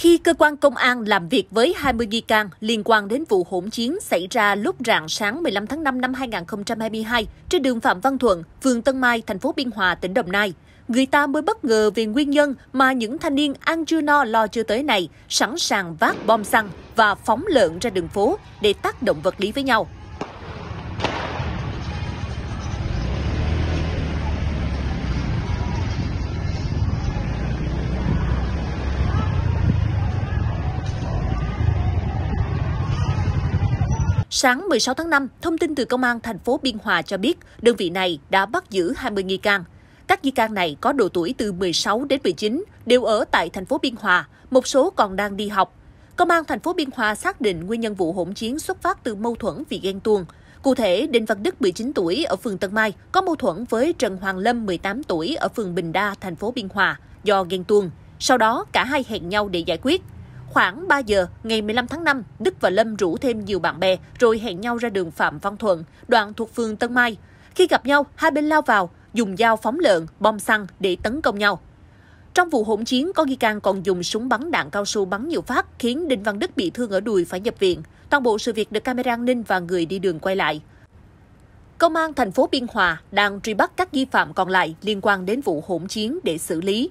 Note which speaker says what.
Speaker 1: Khi cơ quan công an làm việc với 20 nghi can liên quan đến vụ hỗn chiến xảy ra lúc rạng sáng 15 tháng 5 năm 2022 trên đường Phạm Văn Thuận, phường Tân Mai, thành phố Biên Hòa, tỉnh Đồng Nai, người ta mới bất ngờ về nguyên nhân mà những thanh niên ăn chưa no lo chưa tới này sẵn sàng vác bom xăng và phóng lợn ra đường phố để tác động vật lý với nhau. Sáng 16 tháng 5, thông tin từ Công an thành phố Biên Hòa cho biết đơn vị này đã bắt giữ 20 nghi can. Các nghi can này có độ tuổi từ 16 đến 19, đều ở tại thành phố Biên Hòa, một số còn đang đi học. Công an thành phố Biên Hòa xác định nguyên nhân vụ hỗn chiến xuất phát từ mâu thuẫn vì ghen tuông. Cụ thể, Đinh Văn Đức 19 tuổi ở phường Tân Mai có mâu thuẫn với Trần Hoàng Lâm 18 tuổi ở phường Bình Đa, thành phố Biên Hòa do ghen tuông. Sau đó, cả hai hẹn nhau để giải quyết. Khoảng 3 giờ ngày 15 tháng 5, Đức và Lâm rủ thêm nhiều bạn bè rồi hẹn nhau ra đường Phạm Văn Thuận, đoạn thuộc phường Tân Mai. Khi gặp nhau, hai bên lao vào, dùng dao phóng lợn, bom xăng để tấn công nhau. Trong vụ hỗn chiến, có nghi can còn dùng súng bắn đạn cao su bắn nhiều phát, khiến Đinh Văn Đức bị thương ở đùi phải nhập viện. Toàn bộ sự việc được camera an ninh và người đi đường quay lại. Công an thành phố Biên Hòa đang truy bắt các nghi phạm còn lại liên quan đến vụ hỗn chiến để xử lý.